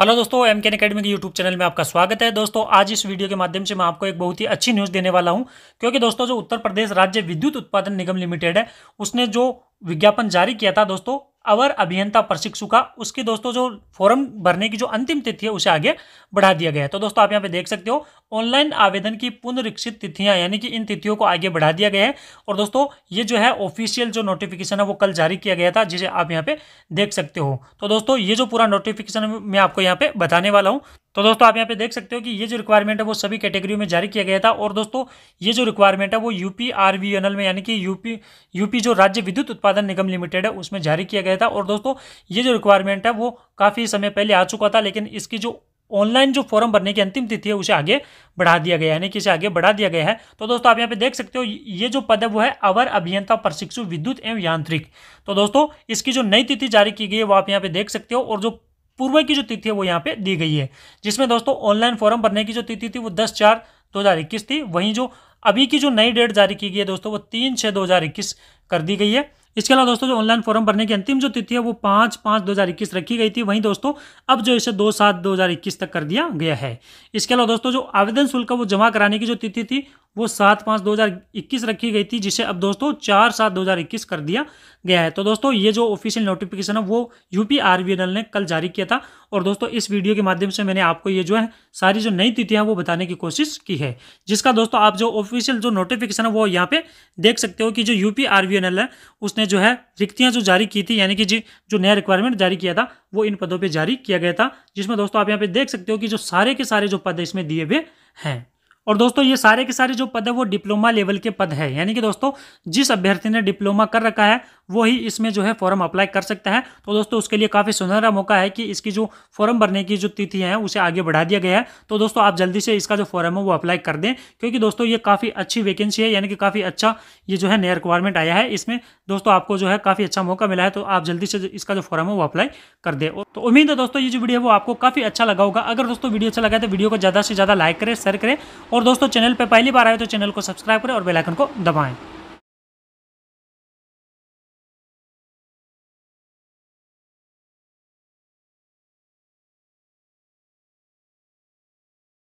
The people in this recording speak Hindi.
हेलो दोस्तों एम के अकेडमी के यूट्यूब चैनल में आपका स्वागत है दोस्तों आज इस वीडियो के माध्यम से मैं आपको एक बहुत ही अच्छी न्यूज़ देने वाला हूं क्योंकि दोस्तों जो उत्तर प्रदेश राज्य विद्युत उत्पादन निगम लिमिटेड है उसने जो विज्ञापन जारी किया था दोस्तों अवर अभियंता प्रशिक्षु का उसकी दोस्तों जो फॉर्म भरने की जो अंतिम तिथि है उसे आगे बढ़ा दिया गया है तो दोस्तों आप यहाँ पे देख सकते हो ऑनलाइन आवेदन की पुनरीक्षित तिथियां यानी कि इन तिथियों को आगे बढ़ा दिया गया है और दोस्तों ये जो है ऑफिशियल जो नोटिफिकेशन है वो कल जारी किया गया था जिसे आप यहाँ पे देख सकते हो तो दोस्तों ये जो पूरा नोटिफिकेशन मैं आपको यहाँ पे बताने वाला हूँ तो दोस्तों आप यहाँ पे देख सकते हो कि ये जो रिक्वायरमेंट है वो सभी कैटेगरी में जारी किया गया था और दोस्तों ये जो रिक्वायरमेंट है वो यूपी एल में यानी कि यूपी यूपी जो राज्य विद्युत उत्पादन निगम लिमिटेड है उसमें जारी किया गया था और दोस्तों ये जो रिक्वायरमेंट है वो काफ़ी समय पहले आ चुका था लेकिन इसकी जो ऑनलाइन जो फॉर्म भरने की अंतिम तिथि है उसे आगे बढ़ा दिया गया यानी कि इसे आगे बढ़ा दिया गया है तो दोस्तों आप यहाँ पे देख सकते हो ये जो पद है वो है अवर अभियंता प्रशिक्षु विद्युत एवं यांत्रिक तो दोस्तों इसकी जो नई तिथि जारी की गई है वो आप यहाँ पे देख सकते हो और जो पूर्व की जो तिथि है वो यहाँ पे दी गई है जिसमें दोस्तों ऑनलाइन फॉर्म भरने की जो तिथि थी वो दस चार दो हज़ार इक्कीस थी वहीं जो अभी की जो नई डेट जारी की गई है दोस्तों वो तीन छः दो हज़ार इक्कीस कर दी गई है इसके अलावा दोस्तों जो ऑनलाइन फॉर्म भरने की अंतिम जो तिथि है वो पाँच पाँच दो हज़ार इक्कीस रखी गई थी वहीं दोस्तों अब जो इसे दो सात दो हज़ार इक्कीस तक कर दिया गया है इसके अलावा दोस्तों जो आवेदन शुल्क वो जमा कराने की जो तिथि थी वो सात पाँच दो हज़ार इक्कीस रखी गई थी जिसे अब दोस्तों चार सात दो हज़ार इक्कीस कर दिया गया है तो दोस्तों ये जो ऑफिशियल नोटिफिकेशन है वो यूपी आरबीएनएल ने कल जारी किया था और दोस्तों इस वीडियो के माध्यम से मैंने आपको ये जो है सारी जो नई तिथियां वो बताने की कोशिश की है जिसका दोस्तों आप जो ऑफिशियल जो नोटिफिकेशन है वो यहाँ पर देख सकते हो कि जो यू पी है उसने जो है रिक्तियाँ जो जारी की थी यानी कि जो नया रिक्वायरमेंट जारी किया था वो इन पदों पर जारी किया गया था जिसमें दोस्तों आप यहाँ पे देख सकते हो कि जो सारे के सारे जो पद इसमें दिए हुए हैं और दोस्तों ये सारे के सारे जो पद है वो डिप्लोमा लेवल के पद है यानी कि दोस्तों जिस अभ्यर्थी ने डिप्लोमा कर रखा है वो ही इसमें जो है फॉर्म अप्लाई कर सकता है तो दोस्तों उसके लिए काफ़ी सुनहरा मौका है कि इसकी जो फॉर्म भरने की जो तिथि है उसे आगे बढ़ा दिया गया है तो दोस्तों आप जल्दी से इसका जो फॉर्म है वो अप्लाई कर दें क्योंकि दोस्तों ये काफ़ी अच्छी वैकेंसी है यानी कि काफ़ी अच्छा ये जो है नया रिक्वायरमेंट आया है इसमें दोस्तों आपको जो है काफ़ी अच्छा मौका मिला है तो आप जल्दी से इसका जो फॉर्म है वो अप्लाई कर दें तो उम्मीद है दोस्तों ये जो वीडियो है वो आपको काफ़ी अच्छा लगा होगा अगर दोस्तों वीडियो अच्छा लगा तो वीडियो को ज़्यादा से ज़्यादा लाइक करें शेयर करें और दोस्तों चैनल पर पहली बार आए तो चैनल को सब्सक्राइब करें और बेलाइकन को दबाएँ